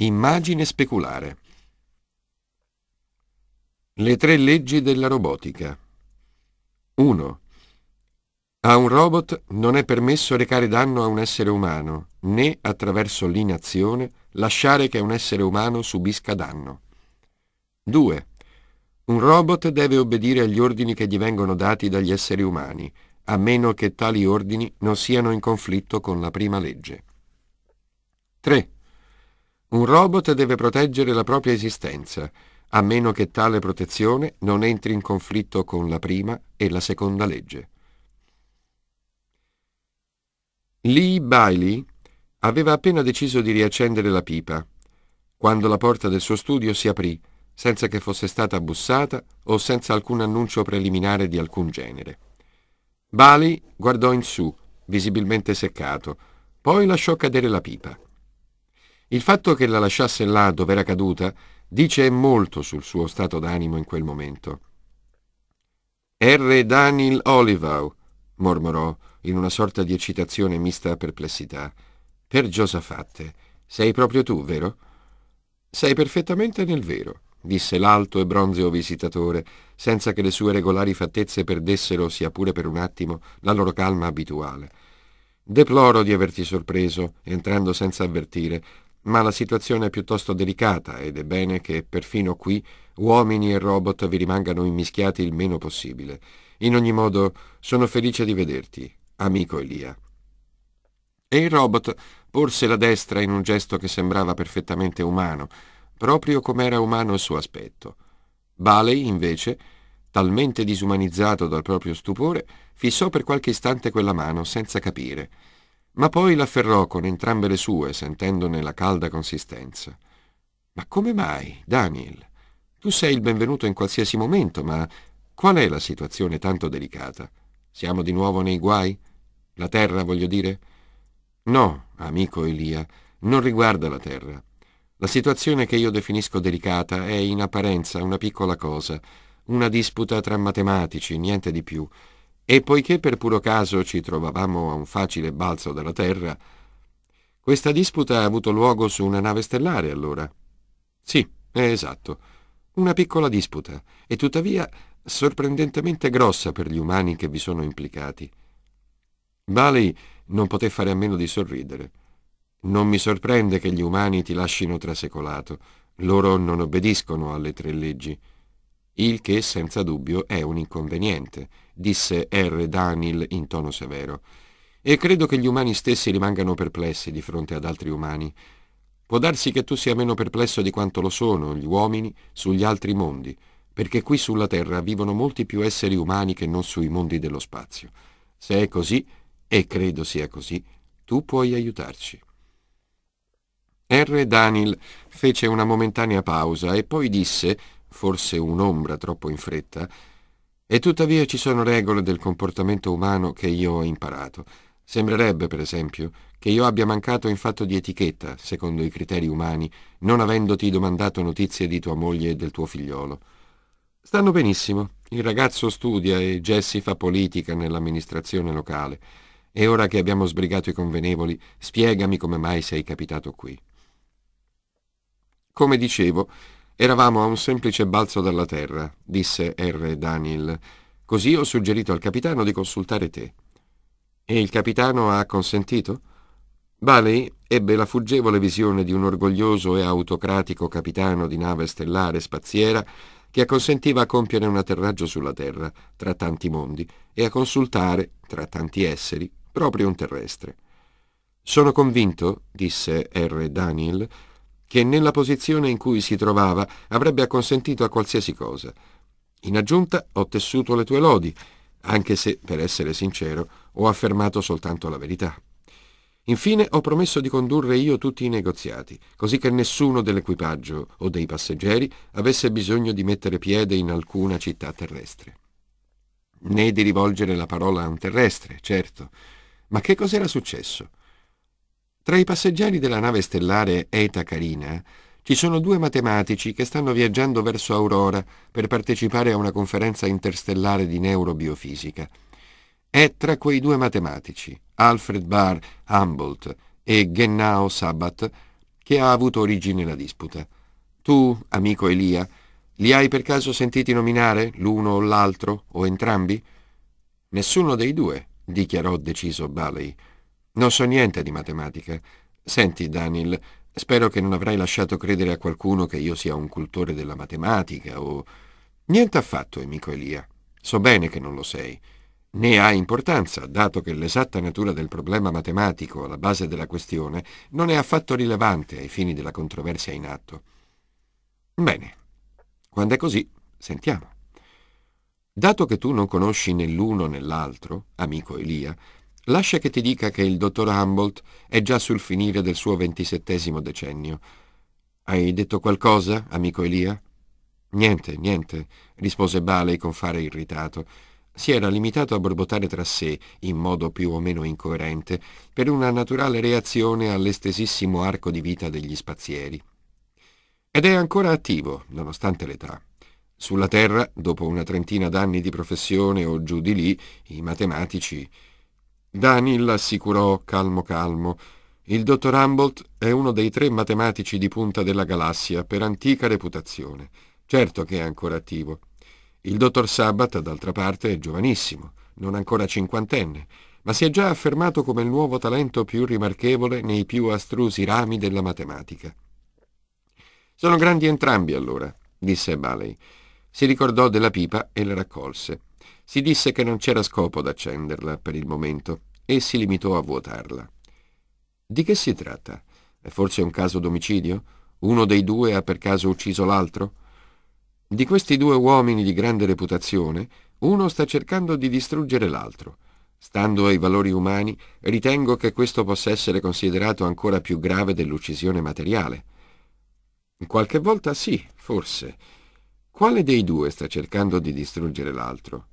Immagine speculare. Le tre leggi della robotica. 1. A un robot non è permesso recare danno a un essere umano, né attraverso l'inazione lasciare che un essere umano subisca danno. 2. Un robot deve obbedire agli ordini che gli vengono dati dagli esseri umani, a meno che tali ordini non siano in conflitto con la prima legge. 3. Un robot deve proteggere la propria esistenza, a meno che tale protezione non entri in conflitto con la prima e la seconda legge. Lee Bailey aveva appena deciso di riaccendere la pipa, quando la porta del suo studio si aprì, senza che fosse stata bussata o senza alcun annuncio preliminare di alcun genere. Bailey guardò in su, visibilmente seccato, poi lasciò cadere la pipa. Il fatto che la lasciasse là dove era caduta dice molto sul suo stato d'animo in quel momento. R. Daniel Olivau, mormorò in una sorta di eccitazione mista a perplessità. Per Giosafatte, sei proprio tu, vero? Sei perfettamente nel vero, disse l'alto e bronzeo visitatore, senza che le sue regolari fattezze perdessero, sia pure per un attimo, la loro calma abituale. Deploro di averti sorpreso, entrando senza avvertire, ma la situazione è piuttosto delicata ed è bene che perfino qui uomini e robot vi rimangano immischiati il meno possibile. In ogni modo, sono felice di vederti, amico Elia. E il robot porse la destra in un gesto che sembrava perfettamente umano, proprio come era umano il suo aspetto. Baley, invece, talmente disumanizzato dal proprio stupore, fissò per qualche istante quella mano senza capire ma poi l'afferrò con entrambe le sue, sentendone la calda consistenza. Ma come mai, Daniel? Tu sei il benvenuto in qualsiasi momento, ma qual è la situazione tanto delicata? Siamo di nuovo nei guai? La terra, voglio dire? No, amico Elia, non riguarda la terra. La situazione che io definisco delicata è in apparenza una piccola cosa, una disputa tra matematici, niente di più. E poiché per puro caso ci trovavamo a un facile balzo dalla Terra, questa disputa ha avuto luogo su una nave stellare allora. Sì, è esatto. Una piccola disputa, e tuttavia sorprendentemente grossa per gli umani che vi sono implicati. Baley non poté fare a meno di sorridere. Non mi sorprende che gli umani ti lasciano trasecolato. Loro non obbediscono alle tre leggi il che senza dubbio è un inconveniente, disse R. Daniel in tono severo. E credo che gli umani stessi rimangano perplessi di fronte ad altri umani. Può darsi che tu sia meno perplesso di quanto lo sono gli uomini sugli altri mondi, perché qui sulla Terra vivono molti più esseri umani che non sui mondi dello spazio. Se è così, e credo sia così, tu puoi aiutarci. R. Daniel fece una momentanea pausa e poi disse forse un'ombra troppo in fretta, e tuttavia ci sono regole del comportamento umano che io ho imparato. Sembrerebbe, per esempio, che io abbia mancato in fatto di etichetta, secondo i criteri umani, non avendoti domandato notizie di tua moglie e del tuo figliolo. Stanno benissimo. Il ragazzo studia e Jesse fa politica nell'amministrazione locale. E ora che abbiamo sbrigato i convenevoli, spiegami come mai sei capitato qui. Come dicevo, Eravamo a un semplice balzo dalla terra, disse R. Daniel. Così ho suggerito al capitano di consultare te. E il capitano ha consentito? Baley ebbe la fuggevole visione di un orgoglioso e autocratico capitano di nave stellare spaziera che acconsentiva a compiere un atterraggio sulla Terra, tra tanti mondi, e a consultare, tra tanti esseri, proprio un terrestre. Sono convinto, disse R. Daniel, che nella posizione in cui si trovava avrebbe acconsentito a qualsiasi cosa. In aggiunta ho tessuto le tue lodi, anche se, per essere sincero, ho affermato soltanto la verità. Infine ho promesso di condurre io tutti i negoziati, così che nessuno dell'equipaggio o dei passeggeri avesse bisogno di mettere piede in alcuna città terrestre. Né di rivolgere la parola a un terrestre, certo. Ma che cos'era successo? Tra i passeggeri della nave stellare Eta Carina ci sono due matematici che stanno viaggiando verso Aurora per partecipare a una conferenza interstellare di neurobiofisica. È tra quei due matematici, Alfred Barr Humboldt e Gennao Sabbat, che ha avuto origine la disputa. Tu, amico Elia, li hai per caso sentiti nominare l'uno o l'altro o entrambi? Nessuno dei due, dichiarò deciso Baley. Non so niente di matematica. Senti, Daniel, spero che non avrai lasciato credere a qualcuno che io sia un cultore della matematica o... Niente affatto, amico Elia. So bene che non lo sei. Né ha importanza, dato che l'esatta natura del problema matematico alla base della questione non è affatto rilevante ai fini della controversia in atto. Bene, quando è così, sentiamo. Dato che tu non conosci né l'uno né l'altro, amico Elia, Lascia che ti dica che il dottor Humboldt è già sul finire del suo ventisettesimo decennio. Hai detto qualcosa, amico Elia? Niente, niente, rispose Baley con fare irritato. Si era limitato a borbottare tra sé, in modo più o meno incoerente, per una naturale reazione all'estesissimo arco di vita degli spazieri. Ed è ancora attivo, nonostante l'età. Sulla Terra, dopo una trentina d'anni di professione o giù di lì, i matematici Daniel assicurò calmo calmo. Il dottor Humboldt è uno dei tre matematici di punta della galassia per antica reputazione. Certo che è ancora attivo. Il dottor Sabbat, d'altra parte, è giovanissimo, non ancora cinquantenne, ma si è già affermato come il nuovo talento più rimarchevole nei più astrusi rami della matematica. Sono grandi entrambi allora, disse Baley. Si ricordò della pipa e la raccolse. Si disse che non c'era scopo d'accenderla per il momento e si limitò a vuotarla. Di che si tratta? È forse un caso d'omicidio? Uno dei due ha per caso ucciso l'altro? Di questi due uomini di grande reputazione, uno sta cercando di distruggere l'altro. Stando ai valori umani, ritengo che questo possa essere considerato ancora più grave dell'uccisione materiale. Qualche volta sì, forse. Quale dei due sta cercando di distruggere l'altro?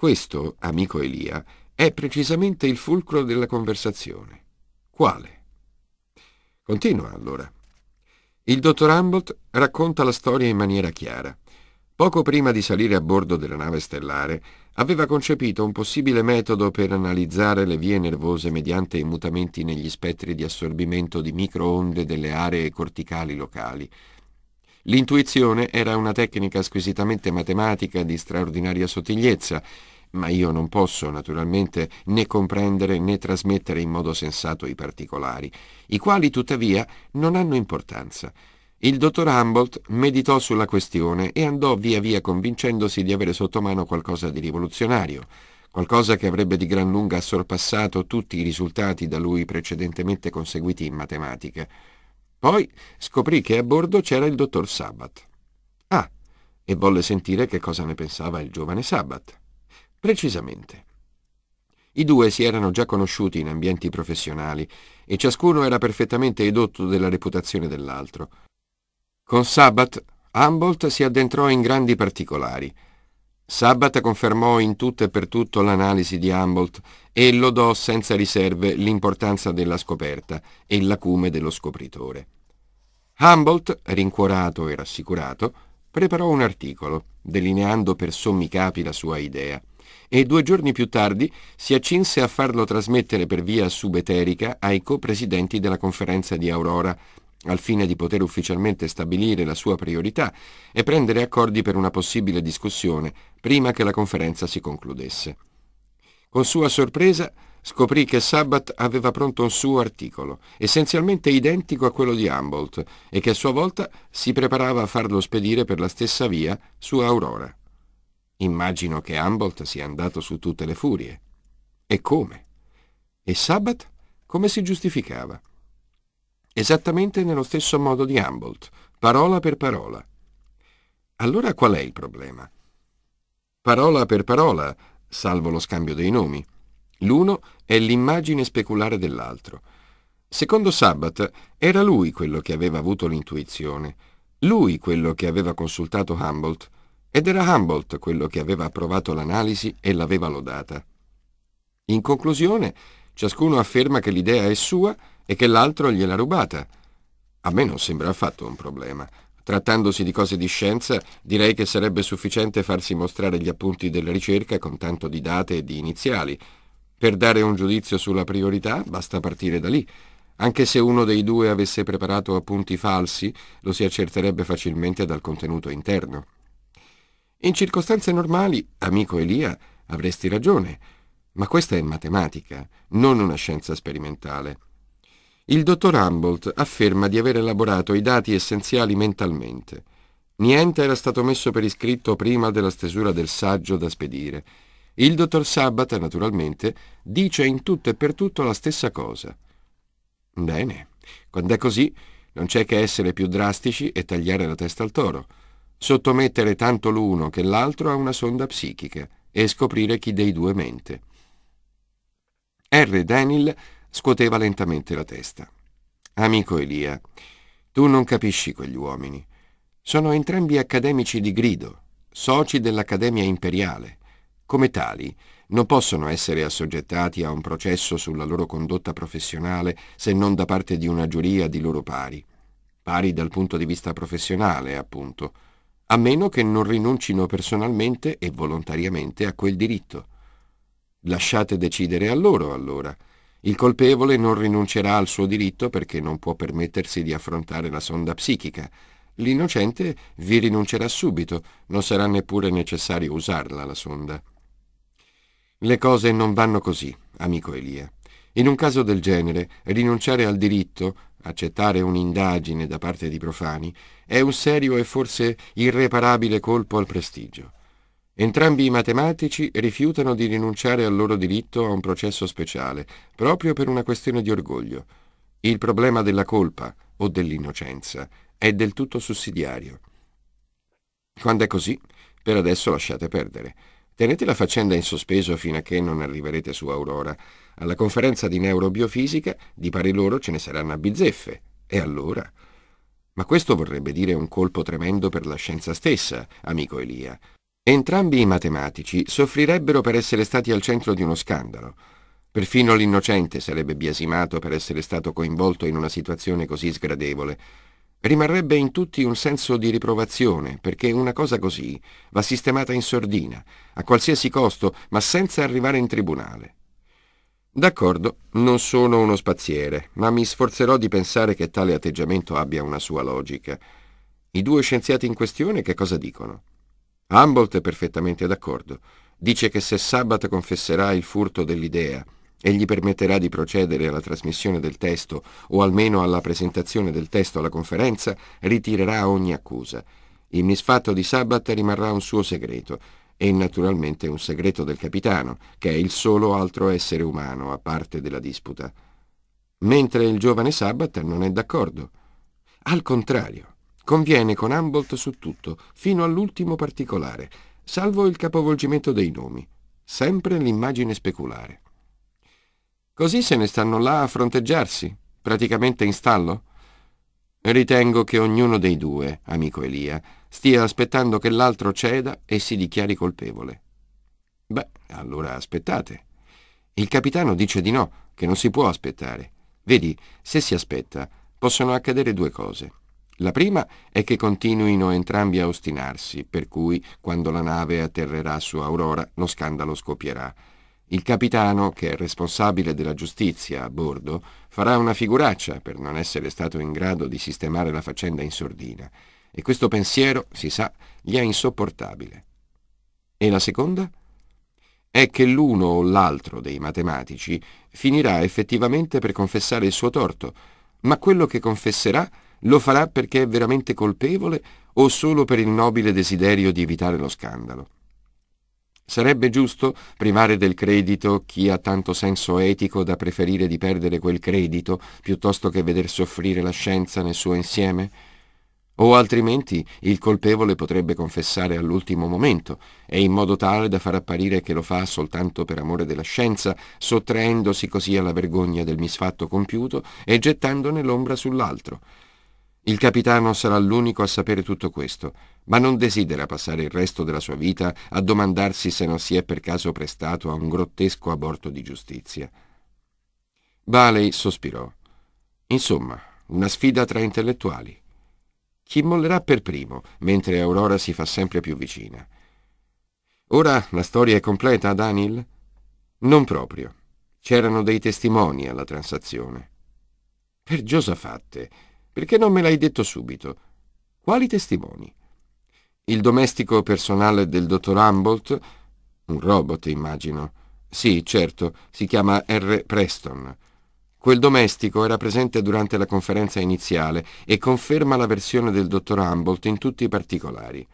Questo, amico Elia, è precisamente il fulcro della conversazione. Quale? Continua allora. Il dottor Humboldt racconta la storia in maniera chiara. Poco prima di salire a bordo della nave stellare, aveva concepito un possibile metodo per analizzare le vie nervose mediante i mutamenti negli spettri di assorbimento di microonde delle aree corticali locali, L'intuizione era una tecnica squisitamente matematica di straordinaria sottigliezza, ma io non posso naturalmente né comprendere né trasmettere in modo sensato i particolari, i quali tuttavia non hanno importanza. Il dottor Humboldt meditò sulla questione e andò via via convincendosi di avere sotto mano qualcosa di rivoluzionario, qualcosa che avrebbe di gran lunga sorpassato tutti i risultati da lui precedentemente conseguiti in matematica. Poi scoprì che a bordo c'era il dottor Sabbat. Ah, e volle sentire che cosa ne pensava il giovane Sabbat. Precisamente. I due si erano già conosciuti in ambienti professionali e ciascuno era perfettamente edotto della reputazione dell'altro. Con Sabbat, Humboldt si addentrò in grandi particolari – Sabbat confermò in tutto e per tutto l'analisi di Humboldt e lodò senza riserve l'importanza della scoperta e il l'acume dello scopritore. Humboldt, rincuorato e rassicurato, preparò un articolo, delineando per sommi capi la sua idea, e due giorni più tardi si accinse a farlo trasmettere per via subeterica ai co-presidenti della conferenza di Aurora, al fine di poter ufficialmente stabilire la sua priorità e prendere accordi per una possibile discussione prima che la conferenza si concludesse. Con sua sorpresa scoprì che Sabbath aveva pronto un suo articolo, essenzialmente identico a quello di Humboldt, e che a sua volta si preparava a farlo spedire per la stessa via su Aurora. Immagino che Humboldt sia andato su tutte le furie. E come? E Sabbath come si giustificava? esattamente nello stesso modo di Humboldt, parola per parola. Allora qual è il problema? Parola per parola, salvo lo scambio dei nomi. L'uno è l'immagine speculare dell'altro. Secondo Sabbat era lui quello che aveva avuto l'intuizione, lui quello che aveva consultato Humboldt, ed era Humboldt quello che aveva approvato l'analisi e l'aveva lodata. In conclusione, ciascuno afferma che l'idea è sua e che l'altro gliel'ha rubata. A me non sembra affatto un problema. Trattandosi di cose di scienza, direi che sarebbe sufficiente farsi mostrare gli appunti della ricerca con tanto di date e di iniziali. Per dare un giudizio sulla priorità basta partire da lì. Anche se uno dei due avesse preparato appunti falsi, lo si accerterebbe facilmente dal contenuto interno. In circostanze normali, amico Elia, avresti ragione, ma questa è matematica, non una scienza sperimentale. Il dottor Humboldt afferma di aver elaborato i dati essenziali mentalmente. Niente era stato messo per iscritto prima della stesura del saggio da spedire. Il dottor Sabata, naturalmente, dice in tutto e per tutto la stessa cosa. Bene, quando è così, non c'è che essere più drastici e tagliare la testa al toro, sottomettere tanto l'uno che l'altro a una sonda psichica e scoprire chi dei due mente. R. Daniel Scuoteva lentamente la testa. Amico Elia, tu non capisci quegli uomini. Sono entrambi accademici di grido, soci dell'Accademia Imperiale. Come tali, non possono essere assoggettati a un processo sulla loro condotta professionale se non da parte di una giuria di loro pari. Pari dal punto di vista professionale, appunto, a meno che non rinuncino personalmente e volontariamente a quel diritto. Lasciate decidere a loro, allora, il colpevole non rinuncerà al suo diritto perché non può permettersi di affrontare la sonda psichica. L'innocente vi rinuncerà subito, non sarà neppure necessario usarla la sonda. Le cose non vanno così, amico Elia. In un caso del genere, rinunciare al diritto, accettare un'indagine da parte di profani, è un serio e forse irreparabile colpo al prestigio. Entrambi i matematici rifiutano di rinunciare al loro diritto a un processo speciale, proprio per una questione di orgoglio. Il problema della colpa o dell'innocenza è del tutto sussidiario. Quando è così, per adesso lasciate perdere. Tenete la faccenda in sospeso fino a che non arriverete su Aurora. Alla conferenza di neurobiofisica, di pari loro, ce ne saranno a bizzeffe. E allora? Ma questo vorrebbe dire un colpo tremendo per la scienza stessa, amico Elia. Entrambi i matematici soffrirebbero per essere stati al centro di uno scandalo. Perfino l'innocente sarebbe biasimato per essere stato coinvolto in una situazione così sgradevole. Rimarrebbe in tutti un senso di riprovazione, perché una cosa così va sistemata in sordina, a qualsiasi costo, ma senza arrivare in tribunale. D'accordo, non sono uno spaziere, ma mi sforzerò di pensare che tale atteggiamento abbia una sua logica. I due scienziati in questione che cosa dicono? Humboldt è perfettamente d'accordo. Dice che se Sabbath confesserà il furto dell'idea e gli permetterà di procedere alla trasmissione del testo o almeno alla presentazione del testo alla conferenza, ritirerà ogni accusa. Il misfatto di Sabbath rimarrà un suo segreto e naturalmente un segreto del capitano, che è il solo altro essere umano a parte della disputa. Mentre il giovane Sabbath non è d'accordo. Al contrario, Conviene con Humboldt su tutto, fino all'ultimo particolare, salvo il capovolgimento dei nomi, sempre l'immagine speculare. Così se ne stanno là a fronteggiarsi, praticamente in stallo? Ritengo che ognuno dei due, amico Elia, stia aspettando che l'altro ceda e si dichiari colpevole. Beh, allora aspettate. Il capitano dice di no, che non si può aspettare. Vedi, se si aspetta, possono accadere due cose. La prima è che continuino entrambi a ostinarsi, per cui quando la nave atterrerà su Aurora lo scandalo scoppierà. Il capitano, che è responsabile della giustizia a bordo, farà una figuraccia per non essere stato in grado di sistemare la faccenda in sordina. E questo pensiero, si sa, gli è insopportabile. E la seconda? è che l'uno o l'altro dei matematici finirà effettivamente per confessare il suo torto, ma quello che confesserà lo farà perché è veramente colpevole o solo per il nobile desiderio di evitare lo scandalo? Sarebbe giusto privare del credito chi ha tanto senso etico da preferire di perdere quel credito piuttosto che veder soffrire la scienza nel suo insieme? O altrimenti il colpevole potrebbe confessare all'ultimo momento e in modo tale da far apparire che lo fa soltanto per amore della scienza, sottraendosi così alla vergogna del misfatto compiuto e gettandone l'ombra sull'altro. Il capitano sarà l'unico a sapere tutto questo, ma non desidera passare il resto della sua vita a domandarsi se non si è per caso prestato a un grottesco aborto di giustizia. Baley sospirò. Insomma, una sfida tra intellettuali. Chi mollerà per primo, mentre Aurora si fa sempre più vicina? Ora la storia è completa, Daniel? Non proprio. C'erano dei testimoni alla transazione. Per Giosafatte, perché non me l'hai detto subito? Quali testimoni? Il domestico personale del dottor Humboldt? Un robot, immagino. Sì, certo, si chiama R. Preston. Quel domestico era presente durante la conferenza iniziale e conferma la versione del dottor Humboldt in tutti i particolari.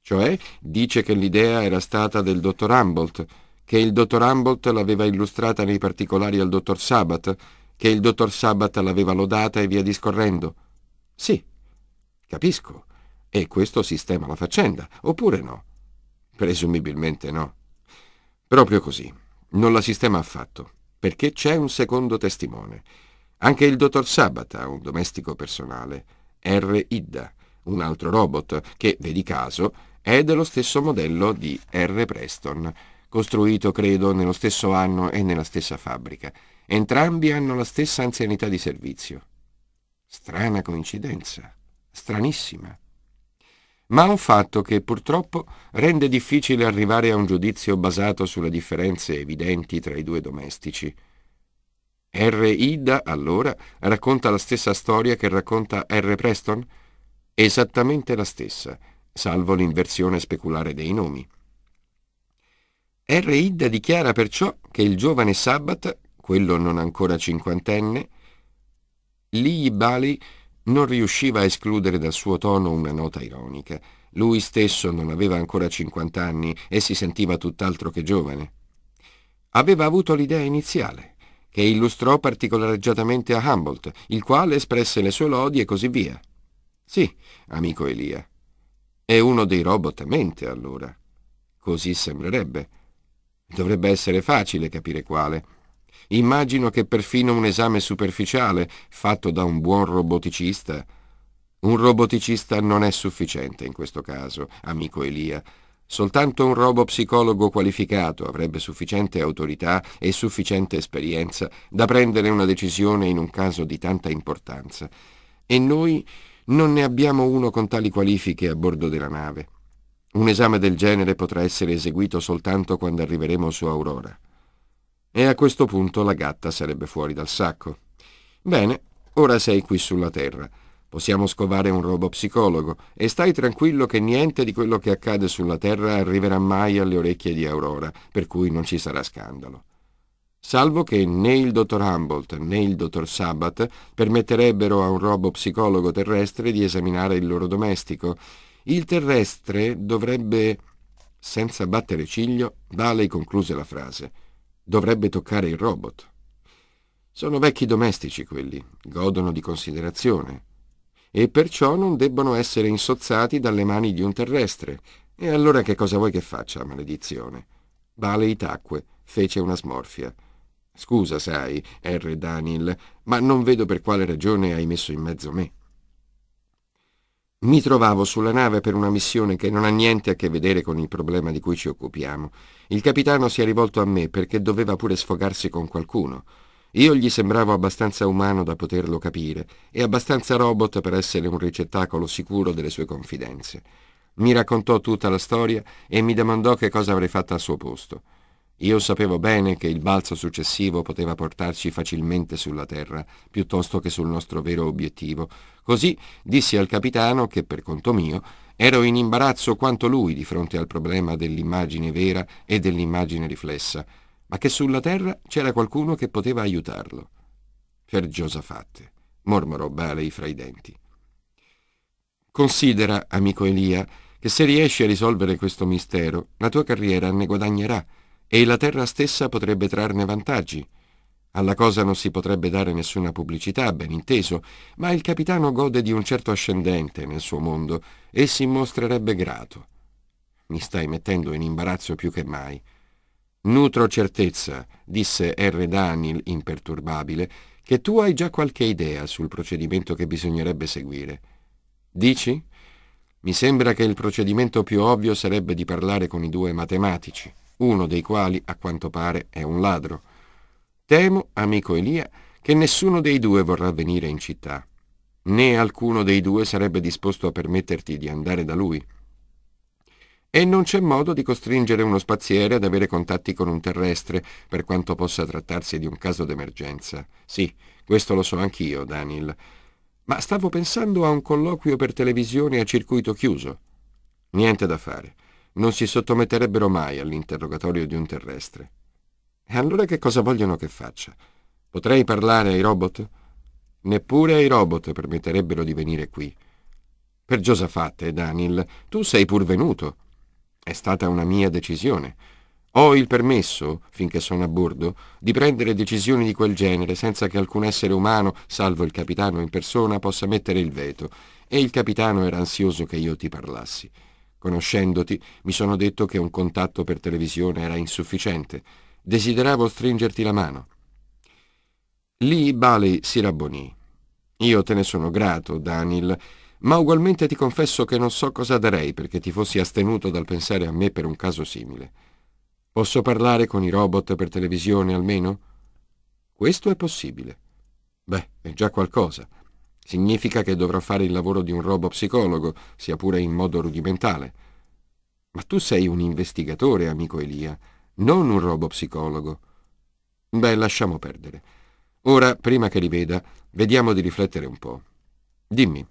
Cioè, dice che l'idea era stata del dottor Humboldt, che il dottor Humboldt l'aveva illustrata nei particolari al dottor Sabat, che il dottor Sabbat l'aveva lodata e via discorrendo. Sì, capisco. E questo sistema la faccenda, oppure no? Presumibilmente no. Proprio così. Non la sistema affatto, perché c'è un secondo testimone. Anche il dottor Sabbat ha un domestico personale, R. Idda, un altro robot che, vedi caso, è dello stesso modello di R. Preston, costruito credo nello stesso anno e nella stessa fabbrica. Entrambi hanno la stessa anzianità di servizio. Strana coincidenza, stranissima. Ma un fatto che purtroppo rende difficile arrivare a un giudizio basato sulle differenze evidenti tra i due domestici. R. Ida, allora, racconta la stessa storia che racconta R. Preston? Esattamente la stessa, salvo l'inversione speculare dei nomi. R. Ida dichiara perciò che il giovane Sabbath, quello non ancora cinquantenne, Lee Bali non riusciva a escludere dal suo tono una nota ironica. Lui stesso non aveva ancora 50 anni e si sentiva tutt'altro che giovane. Aveva avuto l'idea iniziale, che illustrò particolareggiatamente a Humboldt, il quale espresse le sue lodi e così via. Sì, amico Elia. È uno dei robot a mente, allora. Così sembrerebbe. Dovrebbe essere facile capire quale. Immagino che perfino un esame superficiale fatto da un buon roboticista. Un roboticista non è sufficiente in questo caso, amico Elia. Soltanto un robopsicologo qualificato avrebbe sufficiente autorità e sufficiente esperienza da prendere una decisione in un caso di tanta importanza. E noi non ne abbiamo uno con tali qualifiche a bordo della nave. Un esame del genere potrà essere eseguito soltanto quando arriveremo su Aurora. E a questo punto la gatta sarebbe fuori dal sacco. Bene, ora sei qui sulla Terra. Possiamo scovare un robo psicologo e stai tranquillo che niente di quello che accade sulla Terra arriverà mai alle orecchie di Aurora, per cui non ci sarà scandalo. Salvo che né il dottor Humboldt né il dottor Sabbat permetterebbero a un robo psicologo terrestre di esaminare il loro domestico. Il terrestre dovrebbe, senza battere ciglio, Daley concluse la frase dovrebbe toccare il robot. Sono vecchi domestici quelli, godono di considerazione e perciò non debbono essere insozzati dalle mani di un terrestre. E allora che cosa vuoi che faccia, maledizione? Balei tacque, fece una smorfia. Scusa, sai, R. Daniel, ma non vedo per quale ragione hai messo in mezzo me. Mi trovavo sulla nave per una missione che non ha niente a che vedere con il problema di cui ci occupiamo. Il capitano si è rivolto a me perché doveva pure sfogarsi con qualcuno. Io gli sembravo abbastanza umano da poterlo capire e abbastanza robot per essere un ricettacolo sicuro delle sue confidenze. Mi raccontò tutta la storia e mi domandò che cosa avrei fatto al suo posto. Io sapevo bene che il balzo successivo poteva portarci facilmente sulla terra, piuttosto che sul nostro vero obiettivo. Così dissi al capitano che, per conto mio, ero in imbarazzo quanto lui di fronte al problema dell'immagine vera e dell'immagine riflessa, ma che sulla terra c'era qualcuno che poteva aiutarlo. Per Giosafatte, mormorò Balei fra i denti. Considera, amico Elia, che se riesci a risolvere questo mistero, la tua carriera ne guadagnerà e la terra stessa potrebbe trarne vantaggi. Alla cosa non si potrebbe dare nessuna pubblicità, ben inteso, ma il capitano gode di un certo ascendente nel suo mondo e si mostrerebbe grato. Mi stai mettendo in imbarazzo più che mai. Nutro certezza, disse R. Daniel imperturbabile, che tu hai già qualche idea sul procedimento che bisognerebbe seguire. Dici? Mi sembra che il procedimento più ovvio sarebbe di parlare con i due matematici uno dei quali a quanto pare è un ladro. Temo, amico Elia, che nessuno dei due vorrà venire in città, né alcuno dei due sarebbe disposto a permetterti di andare da lui. E non c'è modo di costringere uno spaziere ad avere contatti con un terrestre, per quanto possa trattarsi di un caso d'emergenza. Sì, questo lo so anch'io, Daniel. Ma stavo pensando a un colloquio per televisione a circuito chiuso. Niente da fare non si sottometterebbero mai all'interrogatorio di un terrestre. E allora che cosa vogliono che faccia? Potrei parlare ai robot? Neppure ai robot permetterebbero di venire qui. Per Giosafatte, eh, Daniel, tu sei pur venuto. È stata una mia decisione. Ho il permesso, finché sono a bordo, di prendere decisioni di quel genere senza che alcun essere umano, salvo il capitano in persona, possa mettere il veto. E il capitano era ansioso che io ti parlassi. Conoscendoti, mi sono detto che un contatto per televisione era insufficiente. Desideravo stringerti la mano. Lì Bali si rabbonì. Io te ne sono grato, Daniel, ma ugualmente ti confesso che non so cosa darei perché ti fossi astenuto dal pensare a me per un caso simile. Posso parlare con i robot per televisione almeno? Questo è possibile. Beh, è già qualcosa. Significa che dovrò fare il lavoro di un robot psicologo, sia pure in modo rudimentale. Ma tu sei un investigatore, amico Elia, non un robot psicologo. Beh, lasciamo perdere. Ora, prima che li veda, vediamo di riflettere un po'. Dimmi,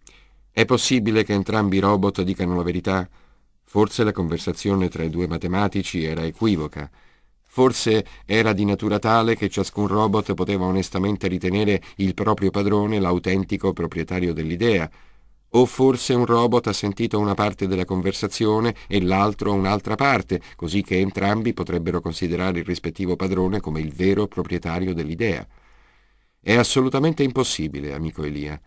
è possibile che entrambi i robot dicano la verità? Forse la conversazione tra i due matematici era equivoca. Forse era di natura tale che ciascun robot poteva onestamente ritenere il proprio padrone l'autentico proprietario dell'idea. O forse un robot ha sentito una parte della conversazione e l'altro un'altra parte, così che entrambi potrebbero considerare il rispettivo padrone come il vero proprietario dell'idea. È assolutamente impossibile, amico Elia.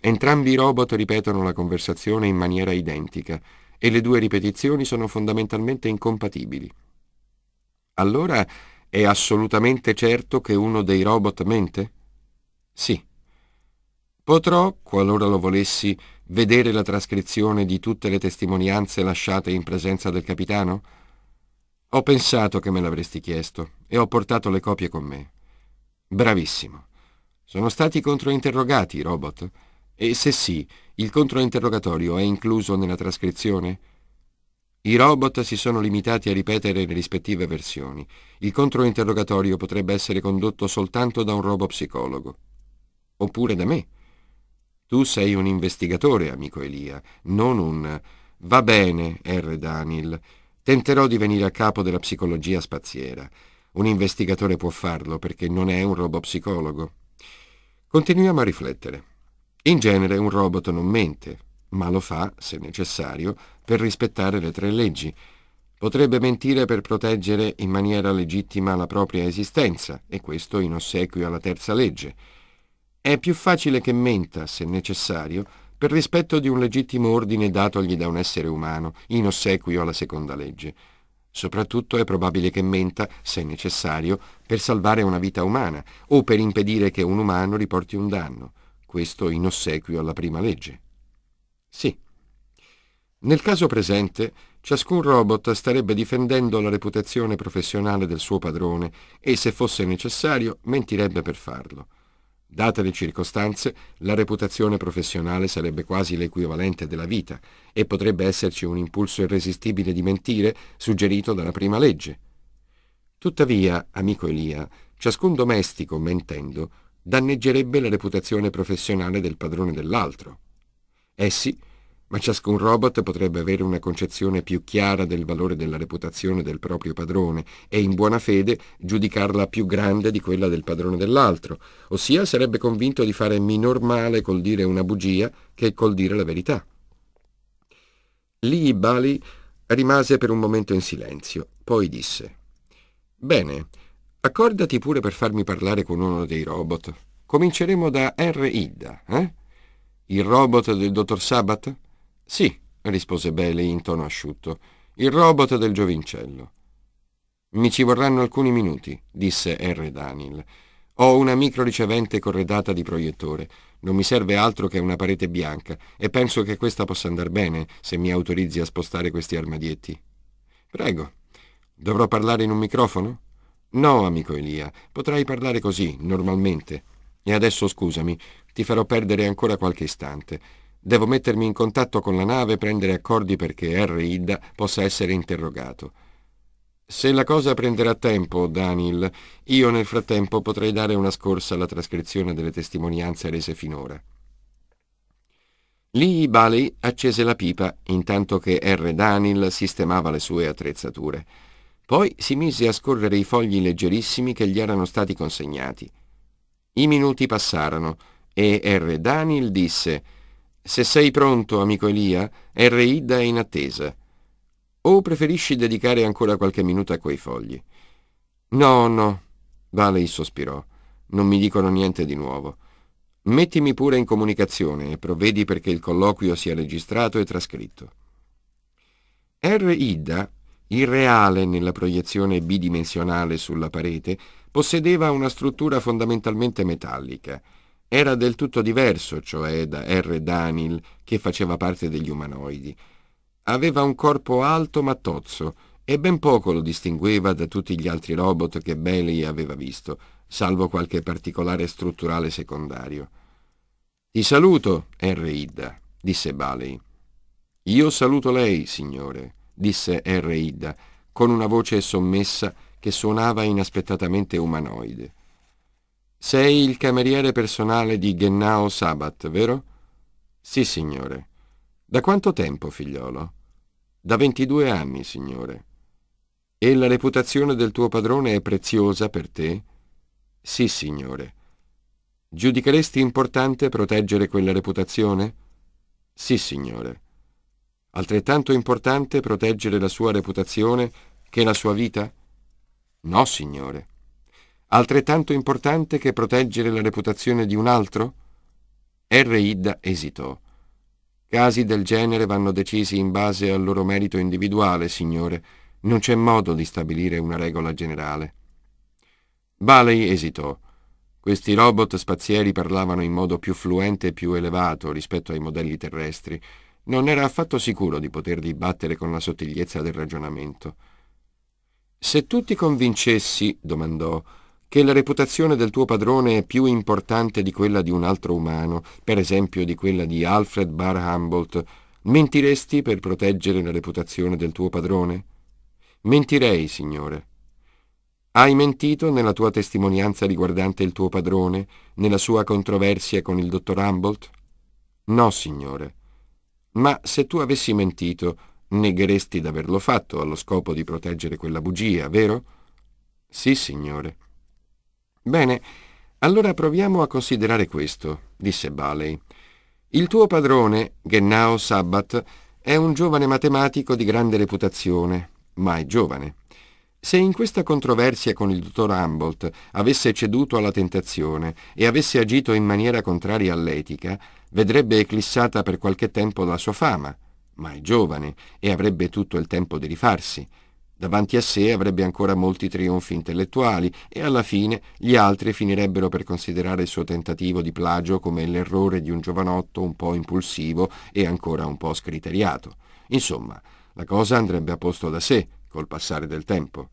Entrambi i robot ripetono la conversazione in maniera identica e le due ripetizioni sono fondamentalmente incompatibili. Allora è assolutamente certo che uno dei robot mente? Sì. Potrò, qualora lo volessi, vedere la trascrizione di tutte le testimonianze lasciate in presenza del capitano? Ho pensato che me l'avresti chiesto e ho portato le copie con me. Bravissimo. Sono stati controinterrogati i robot? E se sì, il controinterrogatorio è incluso nella trascrizione? I robot si sono limitati a ripetere le rispettive versioni. Il controinterrogatorio potrebbe essere condotto soltanto da un robopsicologo. Oppure da me. Tu sei un investigatore, amico Elia, non un... Va bene, R. Daniel. Tenterò di venire a capo della psicologia spaziera. Un investigatore può farlo perché non è un robopsicologo. Continuiamo a riflettere. In genere un robot non mente, ma lo fa, se necessario, per rispettare le tre leggi. Potrebbe mentire per proteggere in maniera legittima la propria esistenza, e questo in ossequio alla terza legge. È più facile che menta, se necessario, per rispetto di un legittimo ordine datogli da un essere umano, in ossequio alla seconda legge. Soprattutto è probabile che menta, se necessario, per salvare una vita umana o per impedire che un umano riporti un danno, questo in ossequio alla prima legge. Sì, nel caso presente, ciascun robot starebbe difendendo la reputazione professionale del suo padrone e, se fosse necessario, mentirebbe per farlo. Date le circostanze, la reputazione professionale sarebbe quasi l'equivalente della vita e potrebbe esserci un impulso irresistibile di mentire suggerito dalla prima legge. Tuttavia, amico Elia, ciascun domestico, mentendo, danneggerebbe la reputazione professionale del padrone dell'altro. Essi ma ciascun robot potrebbe avere una concezione più chiara del valore della reputazione del proprio padrone e in buona fede giudicarla più grande di quella del padrone dell'altro, ossia sarebbe convinto di fare minor male col dire una bugia che col dire la verità. Lì Bali rimase per un momento in silenzio, poi disse Bene, accordati pure per farmi parlare con uno dei robot. Cominceremo da R. Ida, eh? Il robot del dottor Sabat? Sì, rispose Bailey in tono asciutto, il robot del giovincello. Mi ci vorranno alcuni minuti, disse R. Daniel. Ho una micro ricevente corredata di proiettore. Non mi serve altro che una parete bianca e penso che questa possa andar bene se mi autorizzi a spostare questi armadietti. Prego. Dovrò parlare in un microfono? No, amico Elia, potrai parlare così, normalmente. E adesso scusami, ti farò perdere ancora qualche istante. Devo mettermi in contatto con la nave e prendere accordi perché R. Ida possa essere interrogato. Se la cosa prenderà tempo, Daniel, io nel frattempo potrei dare una scorsa alla trascrizione delle testimonianze rese finora. Lee Baley accese la pipa intanto che R. Daniel sistemava le sue attrezzature. Poi si mise a scorrere i fogli leggerissimi che gli erano stati consegnati. I minuti passarono e R. Daniel disse se sei pronto, amico Elia, Reida è in attesa. O preferisci dedicare ancora qualche minuto a quei fogli? No, no, Valey sospirò. Non mi dicono niente di nuovo. Mettimi pure in comunicazione e provvedi perché il colloquio sia registrato e trascritto. R. Idda, irreale nella proiezione bidimensionale sulla parete, possedeva una struttura fondamentalmente metallica. Era del tutto diverso, cioè, da R. Danil, che faceva parte degli umanoidi. Aveva un corpo alto ma tozzo, e ben poco lo distingueva da tutti gli altri robot che Bailey aveva visto, salvo qualche particolare strutturale secondario. Ti saluto, R. Ida, disse Bailey. Io saluto lei, signore, disse R. Ida, con una voce sommessa che suonava inaspettatamente umanoide. Sei il cameriere personale di Gennao Sabat, vero? Sì, signore. Da quanto tempo, figliolo? Da 22 anni, signore. E la reputazione del tuo padrone è preziosa per te? Sì, signore. Giudicheresti importante proteggere quella reputazione? Sì, signore. Altrettanto importante proteggere la sua reputazione che la sua vita? No, signore altrettanto importante che proteggere la reputazione di un altro? R. Idda esitò. Casi del genere vanno decisi in base al loro merito individuale, signore. Non c'è modo di stabilire una regola generale. Baley esitò. Questi robot spazieri parlavano in modo più fluente e più elevato rispetto ai modelli terrestri. Non era affatto sicuro di poterli battere con la sottigliezza del ragionamento. Se tu ti convincessi, domandò, che la reputazione del tuo padrone è più importante di quella di un altro umano, per esempio di quella di Alfred Bar Humboldt, mentiresti per proteggere la reputazione del tuo padrone? Mentirei, Signore. Hai mentito nella tua testimonianza riguardante il tuo padrone, nella sua controversia con il dottor Humboldt? No, Signore. Ma se tu avessi mentito, negheresti d'averlo fatto allo scopo di proteggere quella bugia, vero? Sì, Signore. Bene, allora proviamo a considerare questo, disse Baley. Il tuo padrone, Gennao Sabbat, è un giovane matematico di grande reputazione, ma è giovane. Se in questa controversia con il dottor Humboldt avesse ceduto alla tentazione e avesse agito in maniera contraria all'etica, vedrebbe eclissata per qualche tempo la sua fama, ma è giovane e avrebbe tutto il tempo di rifarsi. Davanti a sé avrebbe ancora molti trionfi intellettuali e alla fine gli altri finirebbero per considerare il suo tentativo di plagio come l'errore di un giovanotto un po' impulsivo e ancora un po' scriteriato. Insomma, la cosa andrebbe a posto da sé col passare del tempo.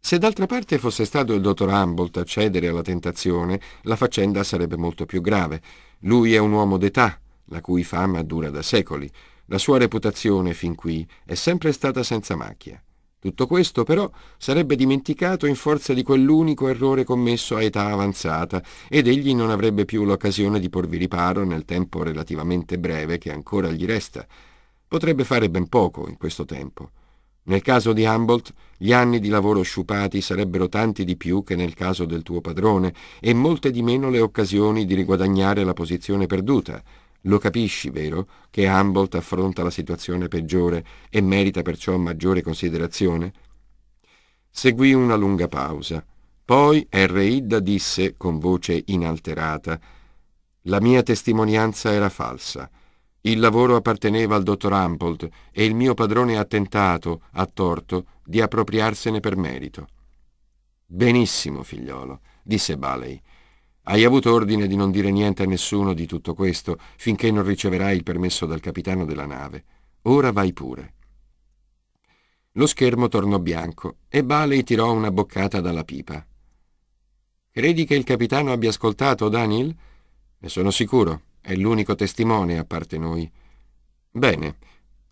Se d'altra parte fosse stato il dottor Humboldt a cedere alla tentazione, la faccenda sarebbe molto più grave. Lui è un uomo d'età, la cui fama dura da secoli. La sua reputazione fin qui è sempre stata senza macchia. Tutto questo però sarebbe dimenticato in forza di quell'unico errore commesso a età avanzata ed egli non avrebbe più l'occasione di porvi riparo nel tempo relativamente breve che ancora gli resta. Potrebbe fare ben poco in questo tempo. Nel caso di Humboldt, gli anni di lavoro sciupati sarebbero tanti di più che nel caso del tuo padrone e molte di meno le occasioni di riguadagnare la posizione perduta. Lo capisci, vero, che Humboldt affronta la situazione peggiore e merita perciò maggiore considerazione? Seguì una lunga pausa. Poi R. Idda disse, con voce inalterata, «La mia testimonianza era falsa. Il lavoro apparteneva al dottor Humboldt e il mio padrone ha tentato, a torto, di appropriarsene per merito». «Benissimo, figliolo», disse Baley. Hai avuto ordine di non dire niente a nessuno di tutto questo finché non riceverai il permesso dal capitano della nave. Ora vai pure. Lo schermo tornò bianco e Baley tirò una boccata dalla pipa. Credi che il capitano abbia ascoltato, Daniel? Ne sono sicuro, è l'unico testimone a parte noi. Bene,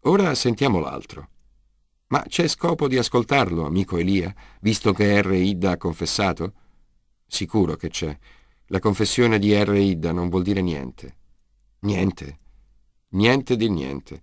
ora sentiamo l'altro. Ma c'è scopo di ascoltarlo, amico Elia, visto che R. Idda ha confessato? Sicuro che c'è. La confessione di R. Ida non vuol dire niente. Niente. Niente di niente.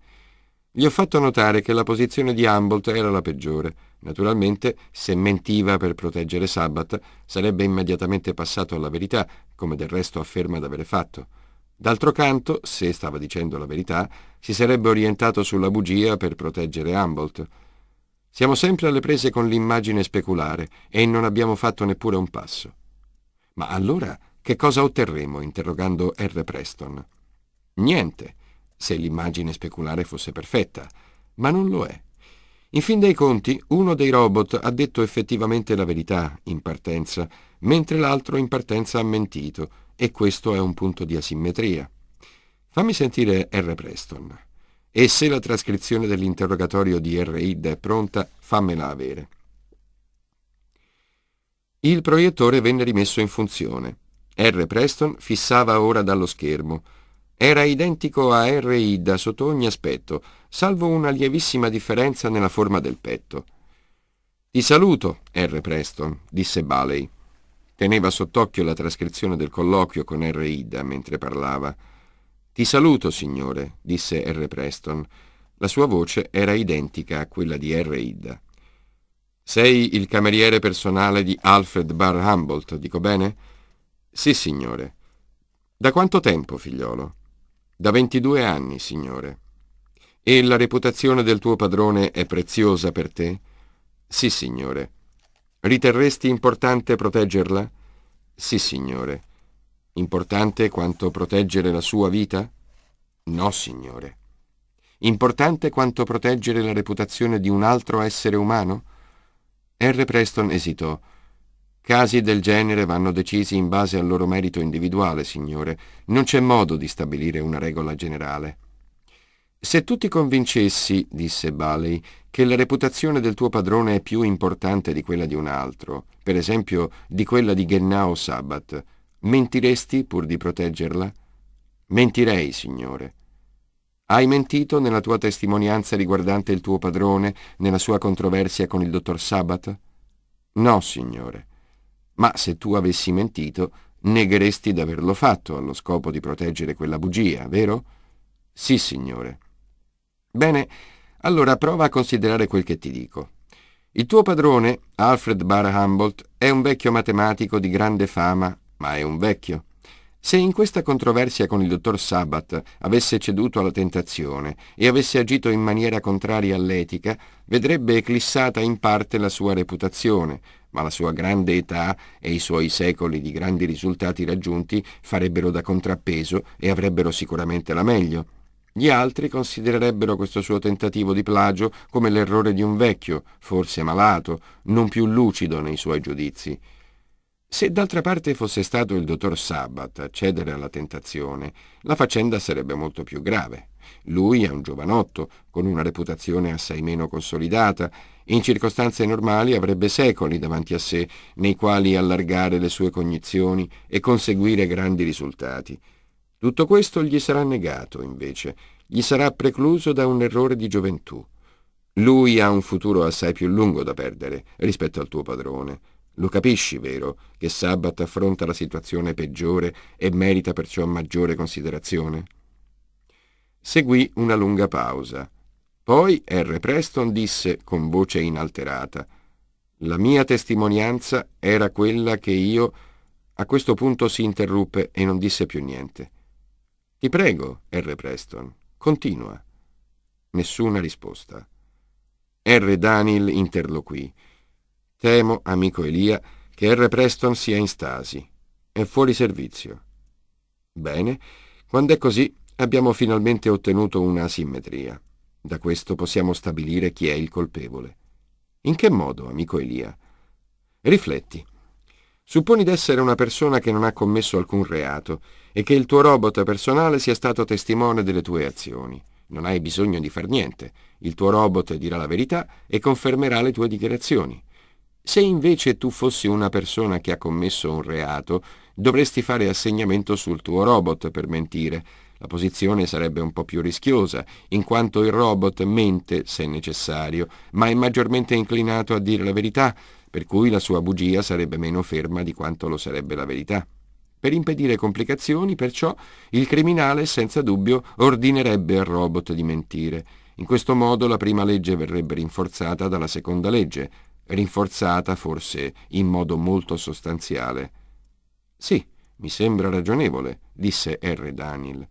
Gli ho fatto notare che la posizione di Humboldt era la peggiore. Naturalmente, se mentiva per proteggere Sabbat, sarebbe immediatamente passato alla verità, come del resto afferma d'avere fatto. D'altro canto, se stava dicendo la verità, si sarebbe orientato sulla bugia per proteggere Humboldt. Siamo sempre alle prese con l'immagine speculare e non abbiamo fatto neppure un passo. Ma allora che cosa otterremo interrogando R. Preston? Niente, se l'immagine speculare fosse perfetta, ma non lo è. In fin dei conti, uno dei robot ha detto effettivamente la verità in partenza, mentre l'altro in partenza ha mentito, e questo è un punto di asimmetria. Fammi sentire R. Preston. E se la trascrizione dell'interrogatorio di R. Id è pronta, fammela avere. Il proiettore venne rimesso in funzione. R. Preston fissava ora dallo schermo. Era identico a R. Ida sotto ogni aspetto, salvo una lievissima differenza nella forma del petto. Ti saluto, R. Preston, disse Baley. Teneva sott'occhio la trascrizione del colloquio con R. Ida mentre parlava. Ti saluto, signore, disse R. Preston. La sua voce era identica a quella di R. Ida. Sei il cameriere personale di Alfred Barr Humboldt, dico bene? Sì, signore. Da quanto tempo, figliolo? Da 22 anni, signore. E la reputazione del tuo padrone è preziosa per te? Sì, signore. Riterresti importante proteggerla? Sì, signore. Importante quanto proteggere la sua vita? No, signore. Importante quanto proteggere la reputazione di un altro essere umano? R. Preston esitò. Casi del genere vanno decisi in base al loro merito individuale, signore. Non c'è modo di stabilire una regola generale. Se tu ti convincessi, disse Baley, che la reputazione del tuo padrone è più importante di quella di un altro, per esempio di quella di Gennao Sabbat, mentiresti pur di proteggerla? Mentirei, signore. Hai mentito nella tua testimonianza riguardante il tuo padrone, nella sua controversia con il dottor Sabbat? No, signore ma se tu avessi mentito, negheresti d'averlo fatto allo scopo di proteggere quella bugia, vero? Sì, signore. Bene, allora prova a considerare quel che ti dico. Il tuo padrone, Alfred Barr Humboldt, è un vecchio matematico di grande fama, ma è un vecchio. Se in questa controversia con il dottor Sabbat avesse ceduto alla tentazione e avesse agito in maniera contraria all'etica, vedrebbe eclissata in parte la sua reputazione, ma la sua grande età e i suoi secoli di grandi risultati raggiunti farebbero da contrappeso e avrebbero sicuramente la meglio. Gli altri considererebbero questo suo tentativo di plagio come l'errore di un vecchio, forse malato, non più lucido nei suoi giudizi. Se d'altra parte fosse stato il dottor Sabbat a cedere alla tentazione, la faccenda sarebbe molto più grave. Lui è un giovanotto, con una reputazione assai meno consolidata. In circostanze normali avrebbe secoli davanti a sé nei quali allargare le sue cognizioni e conseguire grandi risultati. Tutto questo gli sarà negato, invece, gli sarà precluso da un errore di gioventù. Lui ha un futuro assai più lungo da perdere rispetto al tuo padrone. Lo capisci, vero, che Sabbat affronta la situazione peggiore e merita perciò maggiore considerazione? Seguì una lunga pausa. Poi R. Preston disse con voce inalterata La mia testimonianza era quella che io... A questo punto si interruppe e non disse più niente. Ti prego, R. Preston, continua. Nessuna risposta. R. Daniel interloquì. Temo, amico Elia, che R. Preston sia in stasi. È fuori servizio. Bene, quando è così, abbiamo finalmente ottenuto una simmetria. Da questo possiamo stabilire chi è il colpevole. In che modo, amico Elia? Rifletti. Supponi d'essere una persona che non ha commesso alcun reato e che il tuo robot personale sia stato testimone delle tue azioni. Non hai bisogno di far niente. Il tuo robot dirà la verità e confermerà le tue dichiarazioni. Se invece tu fossi una persona che ha commesso un reato, dovresti fare assegnamento sul tuo robot per mentire la posizione sarebbe un po' più rischiosa, in quanto il robot mente se necessario, ma è maggiormente inclinato a dire la verità, per cui la sua bugia sarebbe meno ferma di quanto lo sarebbe la verità. Per impedire complicazioni, perciò, il criminale senza dubbio ordinerebbe al robot di mentire. In questo modo la prima legge verrebbe rinforzata dalla seconda legge, rinforzata forse in modo molto sostanziale. Sì, mi sembra ragionevole, disse R. Daniel.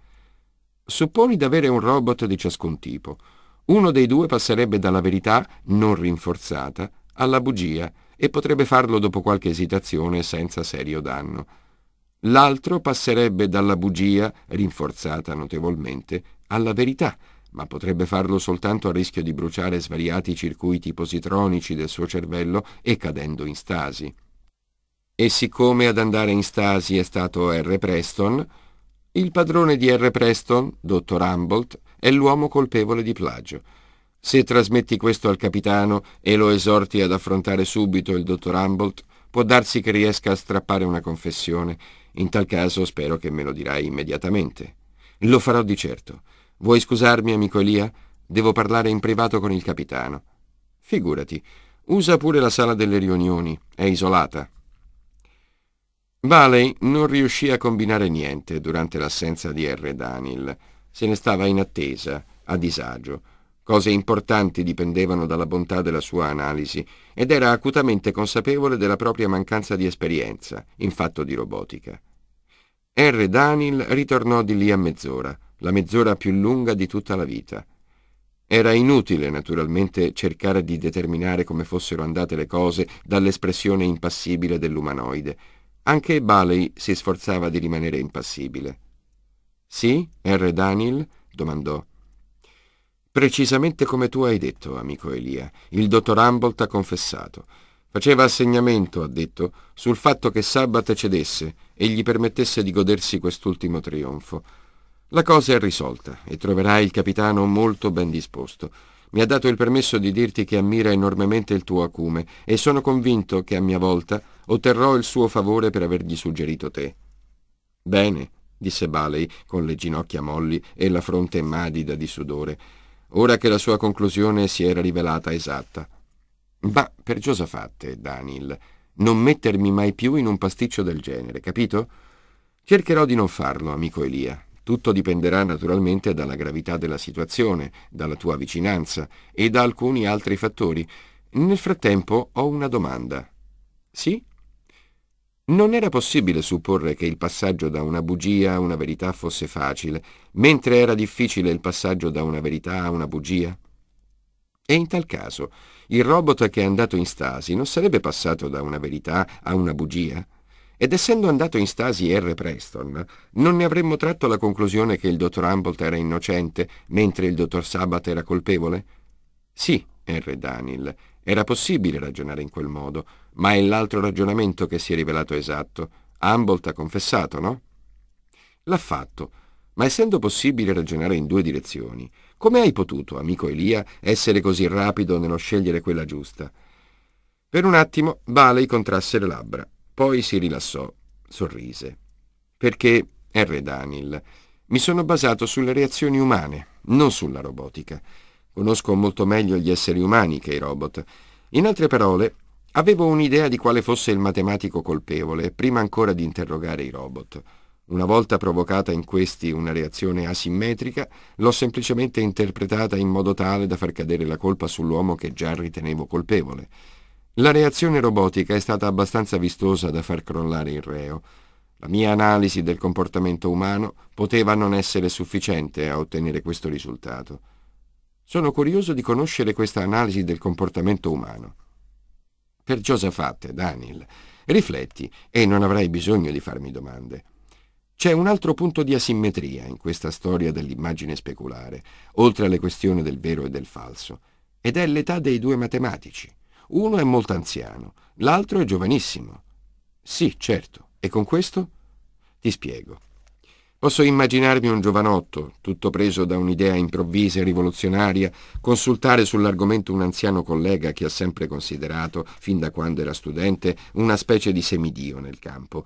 Supponi d'avere un robot di ciascun tipo. Uno dei due passerebbe dalla verità non rinforzata alla bugia e potrebbe farlo dopo qualche esitazione senza serio danno. L'altro passerebbe dalla bugia, rinforzata notevolmente, alla verità, ma potrebbe farlo soltanto a rischio di bruciare svariati circuiti positronici del suo cervello e cadendo in stasi. E siccome ad andare in stasi è stato R. Preston, il padrone di R. Preston, dottor Humboldt, è l'uomo colpevole di plagio. Se trasmetti questo al capitano e lo esorti ad affrontare subito il dottor Humboldt, può darsi che riesca a strappare una confessione. In tal caso spero che me lo dirai immediatamente. Lo farò di certo. Vuoi scusarmi, amico Elia? Devo parlare in privato con il capitano. Figurati, usa pure la sala delle riunioni, è isolata. Baley non riuscì a combinare niente durante l'assenza di R. Daniel. Se ne stava in attesa, a disagio. Cose importanti dipendevano dalla bontà della sua analisi ed era acutamente consapevole della propria mancanza di esperienza in fatto di robotica. R. Daniel ritornò di lì a mezz'ora, la mezz'ora più lunga di tutta la vita. Era inutile, naturalmente, cercare di determinare come fossero andate le cose dall'espressione impassibile dell'umanoide anche Baley si sforzava di rimanere impassibile. Sì, R. Daniel? domandò. Precisamente come tu hai detto, amico Elia, il dottor Humboldt ha confessato. Faceva assegnamento, ha detto, sul fatto che Sabbath cedesse e gli permettesse di godersi quest'ultimo trionfo. La cosa è risolta e troverai il capitano molto ben disposto. Mi ha dato il permesso di dirti che ammira enormemente il tuo acume e sono convinto che a mia volta Otterrò il suo favore per avergli suggerito te. Bene, disse Baley con le ginocchia molli e la fronte madida di sudore, ora che la sua conclusione si era rivelata esatta. Ma per Giusefatte, Daniel, non mettermi mai più in un pasticcio del genere, capito? Cercherò di non farlo, amico Elia. Tutto dipenderà naturalmente dalla gravità della situazione, dalla tua vicinanza e da alcuni altri fattori. Nel frattempo ho una domanda. Sì? Non era possibile supporre che il passaggio da una bugia a una verità fosse facile, mentre era difficile il passaggio da una verità a una bugia? E in tal caso, il robot che è andato in stasi non sarebbe passato da una verità a una bugia? Ed essendo andato in stasi R. Preston, non ne avremmo tratto la conclusione che il dottor Humboldt era innocente, mentre il dottor Sabat era colpevole? Sì, R. Daniel, era possibile ragionare in quel modo, ma è l'altro ragionamento che si è rivelato esatto. Humboldt ha confessato, no? L'ha fatto, ma essendo possibile ragionare in due direzioni, come hai potuto, amico Elia, essere così rapido nello scegliere quella giusta? Per un attimo Baley contrasse le labbra, poi si rilassò, sorrise. Perché, R. Daniel, mi sono basato sulle reazioni umane, non sulla robotica. Conosco molto meglio gli esseri umani che i robot. In altre parole, Avevo un'idea di quale fosse il matematico colpevole, prima ancora di interrogare i robot. Una volta provocata in questi una reazione asimmetrica, l'ho semplicemente interpretata in modo tale da far cadere la colpa sull'uomo che già ritenevo colpevole. La reazione robotica è stata abbastanza vistosa da far crollare il reo. La mia analisi del comportamento umano poteva non essere sufficiente a ottenere questo risultato. Sono curioso di conoscere questa analisi del comportamento umano. Per Giosafat, Daniel, rifletti e non avrai bisogno di farmi domande. C'è un altro punto di asimmetria in questa storia dell'immagine speculare, oltre alle questioni del vero e del falso, ed è l'età dei due matematici. Uno è molto anziano, l'altro è giovanissimo. Sì, certo. E con questo? Ti spiego. Posso immaginarmi un giovanotto, tutto preso da un'idea improvvisa e rivoluzionaria, consultare sull'argomento un anziano collega che ha sempre considerato, fin da quando era studente, una specie di semidio nel campo.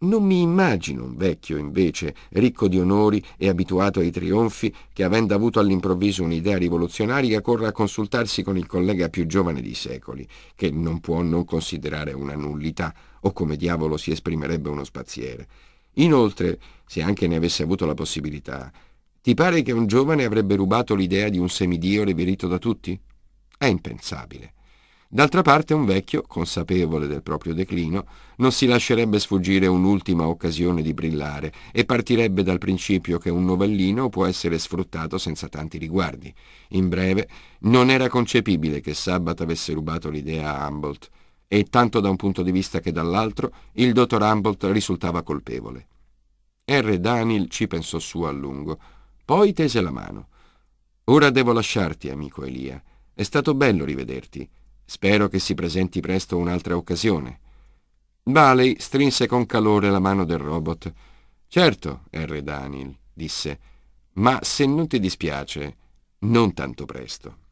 Non mi immagino un vecchio, invece, ricco di onori e abituato ai trionfi, che avendo avuto all'improvviso un'idea rivoluzionaria corra a consultarsi con il collega più giovane di secoli, che non può non considerare una nullità, o come diavolo si esprimerebbe uno spaziere. Inoltre, se anche ne avesse avuto la possibilità, ti pare che un giovane avrebbe rubato l'idea di un semidio reverito da tutti? È impensabile. D'altra parte un vecchio, consapevole del proprio declino, non si lascerebbe sfuggire un'ultima occasione di brillare e partirebbe dal principio che un novellino può essere sfruttato senza tanti riguardi. In breve, non era concepibile che Sabbat avesse rubato l'idea a Humboldt e tanto da un punto di vista che dall'altro il dottor Humboldt risultava colpevole. R. Daniel ci pensò su a lungo, poi tese la mano. Ora devo lasciarti, amico Elia. È stato bello rivederti. Spero che si presenti presto un'altra occasione. Baley strinse con calore la mano del robot. Certo, R. Daniel, disse, ma se non ti dispiace, non tanto presto.